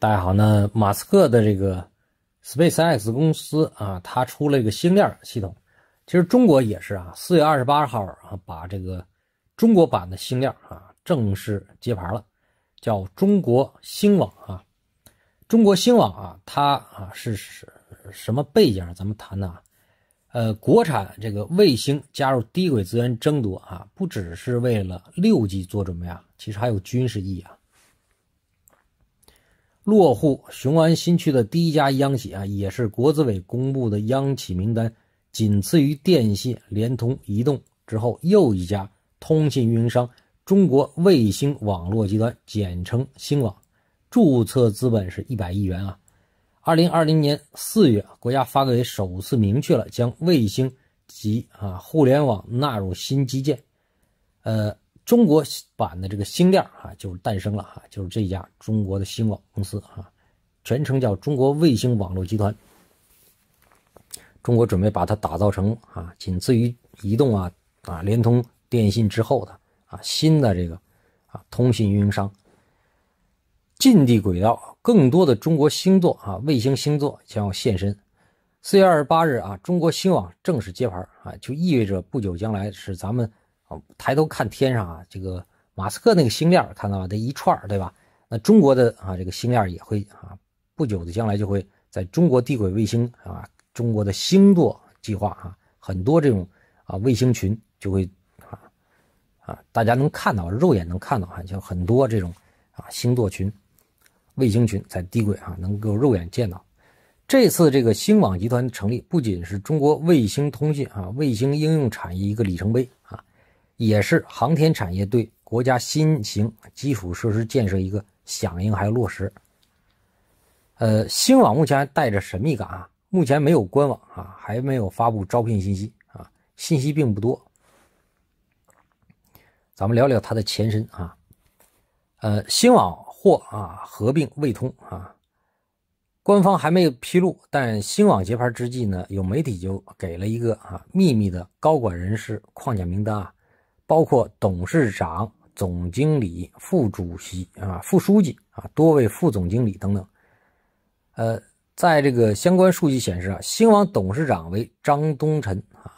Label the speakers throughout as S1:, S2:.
S1: 大家好，那马斯克的这个 SpaceX 公司啊，它出了一个星链系统。其实中国也是啊，四月二十八号啊，把这个中国版的星链啊正式揭牌了，叫中国星网啊。中国星网啊，它啊是是什么背景？咱们谈的，呃，国产这个卫星加入低轨资源争夺啊，不只是为了六 G 做准备啊，其实还有军事意义啊。落户雄安新区的第一家央企啊，也是国资委公布的央企名单，仅次于电信、联通、移动之后又一家通信运营商——中国卫星网络集团，简称星网，注册资本是一百亿元啊。二零二零年四月，国家发改委首次明确了将卫星及啊互联网纳入新基建，呃。中国版的这个星链啊，就是诞生了啊，就是这家中国的星网公司啊，全称叫中国卫星网络集团。中国准备把它打造成啊，仅次于移动啊、啊联通、电信之后的啊新的这个啊通信运营商。近地轨道，更多的中国星座啊，卫星星座将要现身。四月二十八日啊，中国星网正式揭牌啊，就意味着不久将来是咱们。啊，抬头看天上啊，这个马斯克那个星链看到了这一串，对吧？那中国的啊，这个星链也会啊，不久的将来就会在中国地轨卫星啊，中国的星座计划啊，很多这种啊卫星群就会啊啊，大家能看到，肉眼能看到啊，像很多这种啊星座群卫星群在低轨啊，能够肉眼见到。这次这个星网集团成立，不仅是中国卫星通信啊，卫星应用产业一个里程碑啊。也是航天产业对国家新型基础设施建设一个响应，还有落实。呃，新网目前还带着神秘感啊，目前没有官网啊，还没有发布招聘信息啊，信息并不多。咱们聊聊它的前身啊，呃，新网或啊合并未通啊，官方还没有披露，但新网揭牌之际呢，有媒体就给了一个啊秘密的高管人士框架名单啊。包括董事长、总经理、副主席啊、副书记啊、多位副总经理等等，呃，在这个相关数据显示啊，兴王董事长为张东辰啊，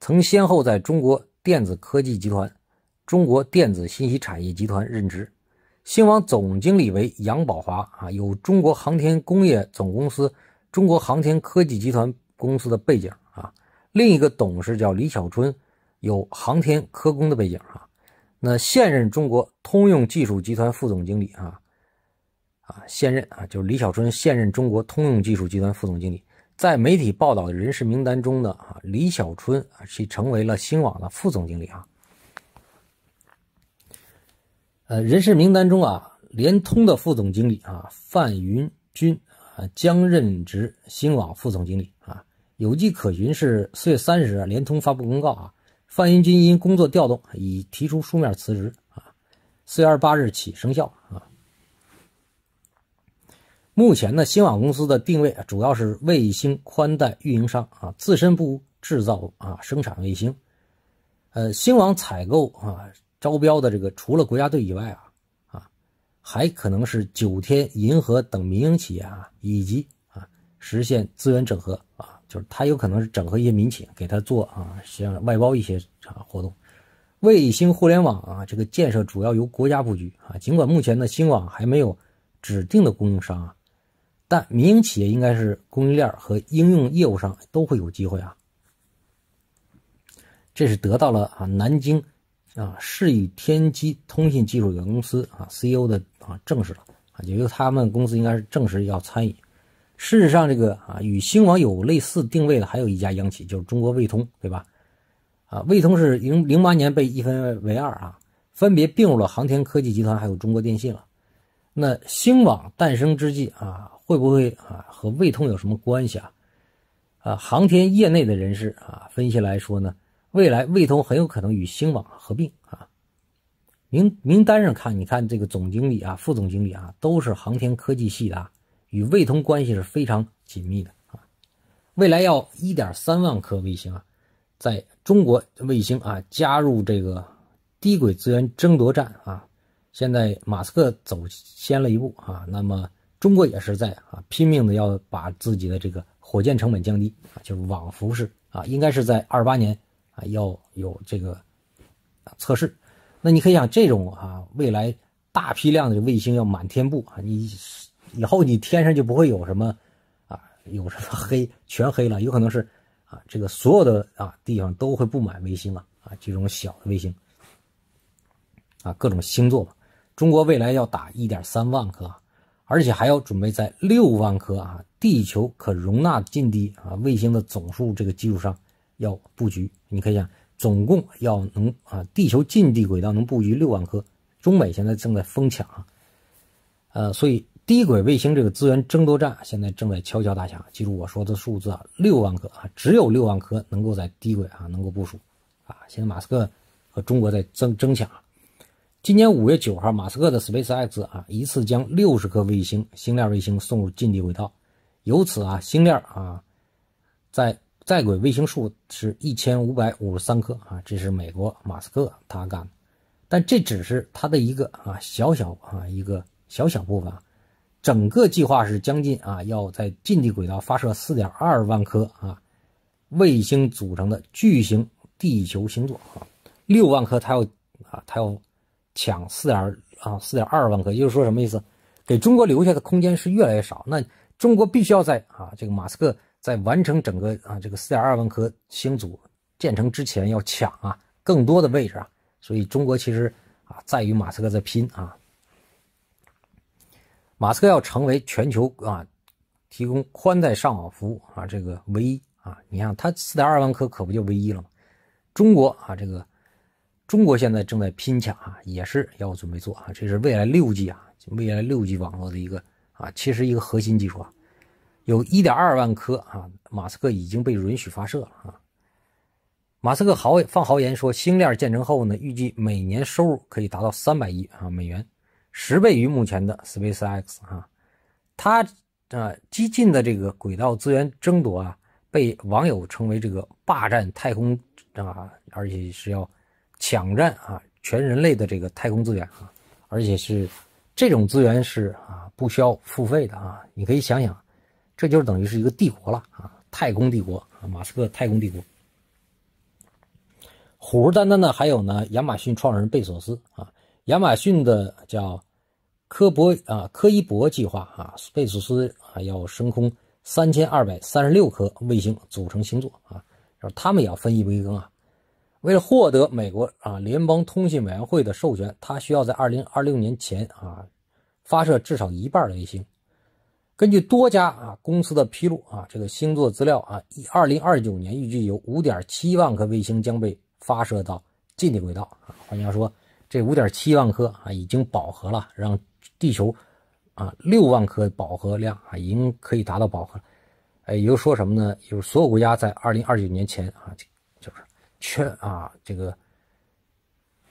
S1: 曾先后在中国电子科技集团、中国电子信息产业集团任职；兴王总经理为杨宝华啊，有中国航天工业总公司、中国航天科技集团公司的背景啊。另一个董事叫李小春。有航天科工的背景啊，那现任中国通用技术集团副总经理啊啊现任啊就是李小春，现任中国通用技术集团副总经理，在媒体报道的人事名单中的啊李小春啊是成为了新网的副总经理啊。呃，人事名单中啊，联通的副总经理啊范云军啊将任职新网副总经理啊，有迹可循是四月三十日联通发布公告啊。范云军因工作调动，已提出书面辞职啊，四月二十八日起生效啊。目前呢，新网公司的定位主要是卫星宽带运营商啊，自身不制造啊，生产卫星。呃，新网采购啊，招标的这个除了国家队以外啊，啊，还可能是九天、银河等民营企业啊，以及啊，实现资源整合啊。就是他有可能是整合一些民企给他做啊，像外包一些啊活动。卫星互联网啊，这个建设主要由国家布局啊，尽管目前的新网还没有指定的供应商啊，但民营企业应该是供应链和应用业务上都会有机会啊。这是得到了啊南京啊世宇天机通信技术有限公司啊 CEO 的啊证实了啊，也就他们公司应该是正式要参与。事实上，这个啊，与星网有类似定位的还有一家央企，就是中国卫通，对吧？啊，卫通是零零八年被一分为二啊，分别并入了航天科技集团还有中国电信了。那星网诞生之际啊，会不会啊和卫通有什么关系啊？啊，航天业内的人士啊分析来说呢，未来卫通很有可能与星网合并啊。名名单上看，你看这个总经理啊、副总经理啊，都是航天科技系的。啊。与卫通关系是非常紧密的啊！未来要一点三万颗卫星啊，在中国卫星啊加入这个低轨资源争夺战啊！现在马斯克走先了一步啊，那么中国也是在啊拼命的要把自己的这个火箭成本降低啊，就是往复式啊，应该是在二八年啊要有这个测试。那你可以想，这种啊未来大批量的卫星要满天布啊，你。以后你天上就不会有什么，啊，有什么 黑全黑了，有可能是，啊，这个所有的啊地方都会布满卫星了，啊，这种小的卫星，啊，各种星座。中国未来要打一点三万颗，而且还要准备在六万颗啊，地球可容纳近地啊卫星的总数这个基础上要布局。你可以想，总共要能啊，地球近地轨道能布局六万颗，中美现在正在疯抢，呃，所以。低轨卫星这个资源争夺战现在正在悄悄打响。记住我说的数字啊，六万颗啊，只有六万颗能够在低轨啊能够部署啊。现在马斯克和中国在争争抢。今年五月九号，马斯克的 SpaceX 啊一次将六十颗卫星星链卫星送入近地轨道，由此啊星链啊在在轨卫星数是一千五百五十三颗啊，这是美国马斯克他干的，但这只是他的一个啊小小啊一个小小部分。啊。整个计划是将近啊，要在近地轨道发射四点二万颗啊卫星组成的巨型地球星座啊，六万颗它要啊，它要抢四点啊四点二万颗，也就是说什么意思？给中国留下的空间是越来越少，那中国必须要在啊这个马斯克在完成整个啊这个四点二万颗星组建成之前要抢啊更多的位置啊，所以中国其实啊在于马斯克在拼啊。马斯克要成为全球啊，提供宽带上网服务啊，这个唯一啊，你看他四点二万颗可不就唯一了吗？中国啊，这个中国现在正在拼抢啊，也是要准备做啊，这是未来六 G 啊，未来六 G 网络的一个啊，其实一个核心技术啊，有一点二万颗啊，马斯克已经被允许发射了啊。马斯克豪放豪言说，星链建成后呢，预计每年收入可以达到三百亿啊美元。十倍于目前的 SpaceX 啊。它呃激进的这个轨道资源争夺啊，被网友称为这个霸占太空啊，而且是要抢占啊全人类的这个太空资源啊，而且是这种资源是啊不需要付费的啊，你可以想想，这就等于是一个帝国了啊，太空帝国，马斯克太空帝国，虎视眈眈的还有呢，亚马逊创始人贝索斯啊。亚马逊的叫科博啊，科伊博计划啊，贝索斯啊要升空三千二百三十六颗卫星组成星座啊，他们也要分一杯羹啊。为了获得美国啊联邦通信委员会的授权，它需要在二零二六年前啊发射至少一半的卫星。根据多家啊公司的披露啊，这个星座资料啊，二零二九年预计有五点七万颗卫星将被发射到近地轨道啊。换句话说。这五点七万颗啊，已经饱和了。让地球啊，六万颗饱和量啊，已经可以达到饱和了。哎，也就说什么呢？就是所有国家在二零二九年前啊，就是圈啊这个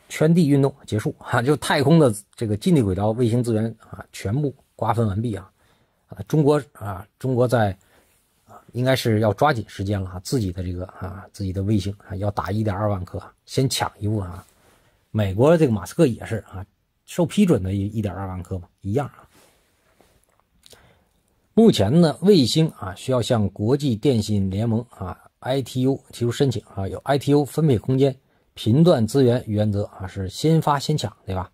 S1: 圈地运动结束啊，就太空的这个近地轨道卫星资源啊，全部瓜分完毕啊。啊，中国啊，中国在啊，应该是要抓紧时间了啊，自己的这个啊，自己的卫星啊，要打一点二万颗，先抢一步啊。美国这个马斯克也是啊，受批准的一一点二万颗嘛，一样啊。目前呢，卫星啊需要向国际电信联盟啊 （ITU） 提出申请啊，有 ITU 分配空间频段资源原则啊，是先发先抢，对吧？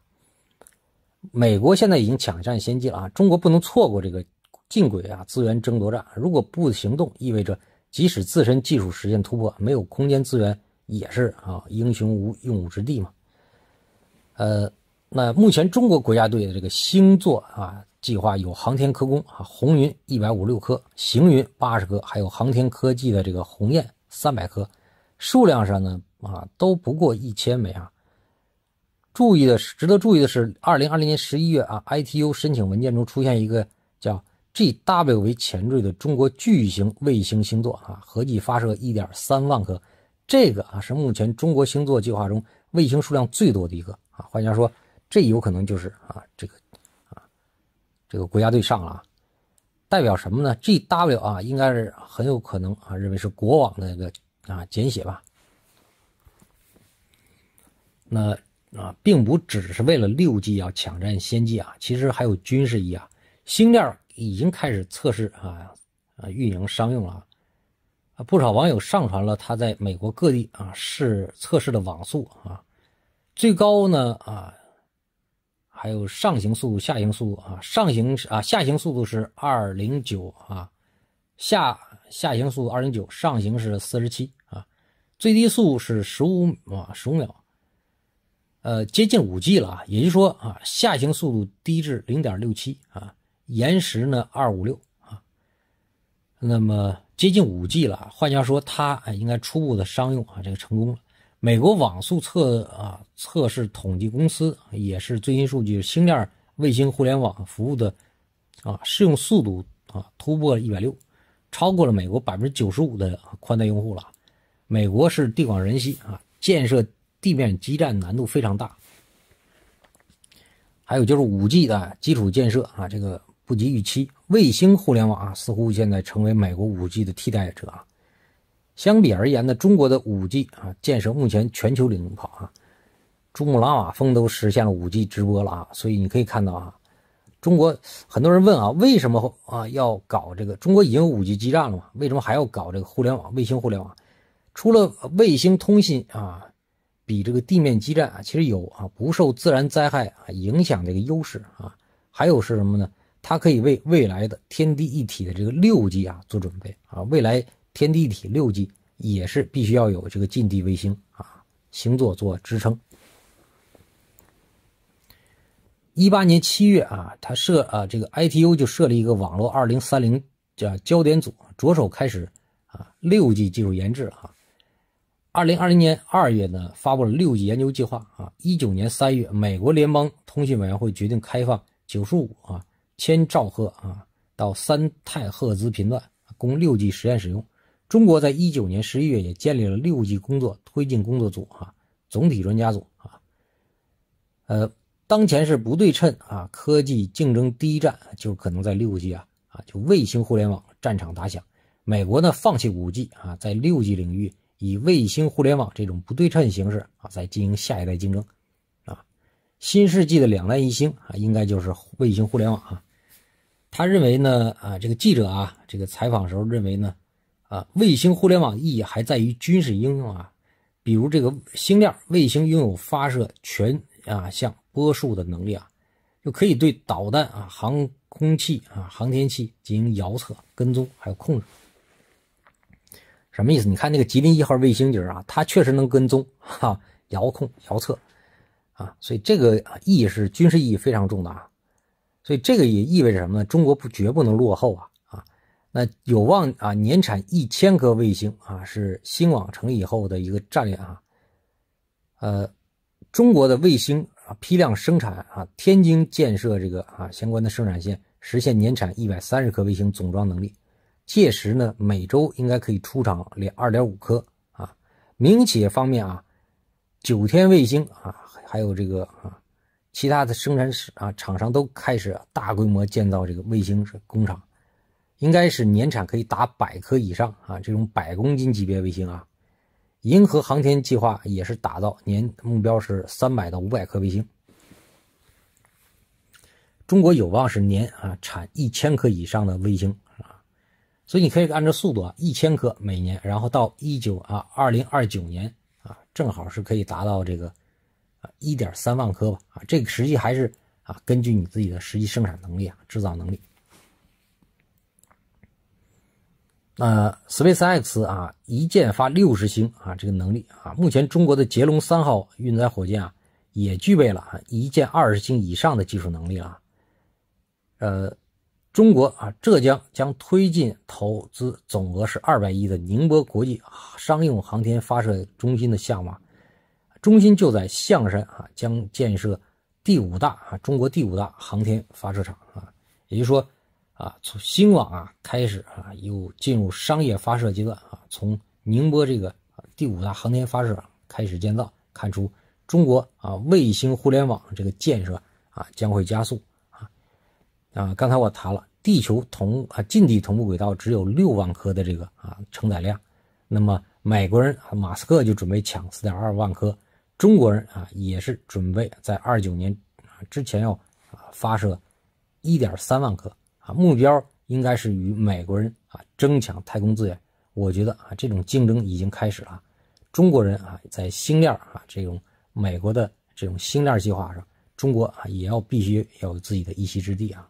S1: 美国现在已经抢占先机了啊，中国不能错过这个近轨啊资源争夺战。如果不行动，意味着即使自身技术实现突破，没有空间资源也是啊英雄无用武之地嘛。呃，那目前中国国家队的这个星座啊，计划有航天科工啊，红云一百五六颗，行云八十颗，还有航天科技的这个鸿雁三百颗，数量上呢啊都不过一千枚啊。注意的是，值得注意的是，二零二零年十一月啊，ITU 申请文件中出现一个叫 GW 为前缀的中国巨型卫星星座啊，合计发射一点三万颗，这个啊是目前中国星座计划中卫星数量最多的一个。啊，句话说，这有可能就是啊，这个，啊，这个国家队上了，代表什么呢？GW 啊，应该是很有可能啊，认为是国网的一个啊简写吧。那啊，并不只是为了六 G 要抢占先机啊，其实还有军事意义啊。星链已经开始测试啊，啊，运营商用了。不少网友上传了他在美国各地啊试测试的网速啊。最高呢啊，还有上行速、度、下行速度啊，上行啊，下行速度是二零九啊，下下行速度二零九，上行是四十七啊，最低速是十五啊，十五秒，呃，接近五 G 了啊，也就是说啊，下行速度低至零点六七啊，延时呢二五六啊，那么接近五 G 了，换句话说，它啊应该初步的商用啊，这个成功了。美国网速测啊测试统计公司也是最新数据，星链卫星互联网服务的啊适用速度啊突破一百六，超过了美国百分之九十五的宽带用户了。美国是地广人稀啊，建设地面基站难度非常大。还有就是五 G 的基础建设啊，这个不及预期，卫星互联网啊似乎现在成为美国五 G 的替代者啊。相比而言呢，中国的五 G 啊建设目前全球领跑啊，珠穆朗玛峰都实现了五 G 直播了啊，所以你可以看到啊，中国很多人问啊，为什么啊要搞这个？中国已经有五 G 基站了嘛？为什么还要搞这个互联网卫星互联网？除了卫星通信啊，比这个地面基站啊，其实有啊不受自然灾害啊影响这个优势啊，还有是什么呢？它可以为未来的天地一体的这个六 G 啊做准备啊，未来。天地体六 G 也是必须要有这个近地卫星啊星座做支撑。一八年七月啊，他设啊这个 ITU 就设立一个网络二零三零叫焦点组，着手开始啊六 G 技术研制啊。二零二零年二月呢，发布了六 G 研究计划啊。一九年三月，美国联邦通信委员会决定开放九十五啊千兆赫啊到三太赫兹频段，供六 G 实验使用。中国在一九年十一月也建立了六 G 工作推进工作组啊，总体专家组啊，呃，当前是不对称啊，科技竞争第一战就可能在六 G 啊啊，就卫星互联网战场打响。美国呢放弃五 G 啊，在六 G 领域以卫星互联网这种不对称形式啊，在进行下一代竞争啊，新世纪的两弹一星啊，应该就是卫星互联网啊。他认为呢啊，这个记者啊，这个采访时候认为呢。啊，卫星互联网意义还在于军事应用啊，比如这个星链卫星拥有发射全啊向波束的能力啊，就可以对导弹啊、航空器啊、航天器进行遥测、跟踪还有控制。什么意思？你看那个吉林一号卫星就是啊，它确实能跟踪哈、遥控、遥测啊，所以这个意义是军事意义非常重大。所以这个也意味着什么呢？中国不绝不能落后啊。那有望啊年产一千颗卫星啊，是星网成立以后的一个战略啊。呃，中国的卫星啊批量生产啊，天津建设这个啊相关的生产线，实现年产一百三十颗卫星总装能力。届时呢，每周应该可以出厂两二点五颗啊。民营企业方面啊，九天卫星啊，还有这个啊其他的生产啊，厂商都开始大规模建造这个卫星工厂。应该是年产可以达百颗以上啊，这种百公斤级别卫星啊，银河航天计划也是达到年目标是三百到五百颗卫星。中国有望是年啊产一千颗以上的卫星啊，所以你可以按照速度啊，一千颗每年，然后到一九啊二零二九年啊，正好是可以达到这个啊一点三万颗吧啊，这个实际还是啊根据你自己的实际生产能力啊制造能力。呃，SpaceX 啊，一箭发六十星啊，这个能力啊，目前中国的捷龙三号运载火箭啊，也具备了一箭二十星以上的技术能力了。呃，中国啊，浙江将推进投资总额是二百亿的宁波国际商用航天发射中心的项目，中心就在象山啊，将建设第五大啊，中国第五大航天发射场啊，也就是说。啊，从星网啊开始啊，又进入商业发射阶段啊。从宁波这个第五大航天发射场开始建造，看出中国啊卫星互联网这个建设啊将会加速啊。啊，刚才我谈了地球同啊近地同步轨道只有六万颗的这个啊承载量，那么美国人马斯克就准备抢四点二万颗，中国人啊也是准备在二九年啊之前要啊发射一点三万颗。目标应该是与美国人啊争抢太空资源，我觉得啊这种竞争已经开始了。中国人啊在星链啊这种美国的这种星链计划上，中国啊也要必须要有自己的一席之地啊。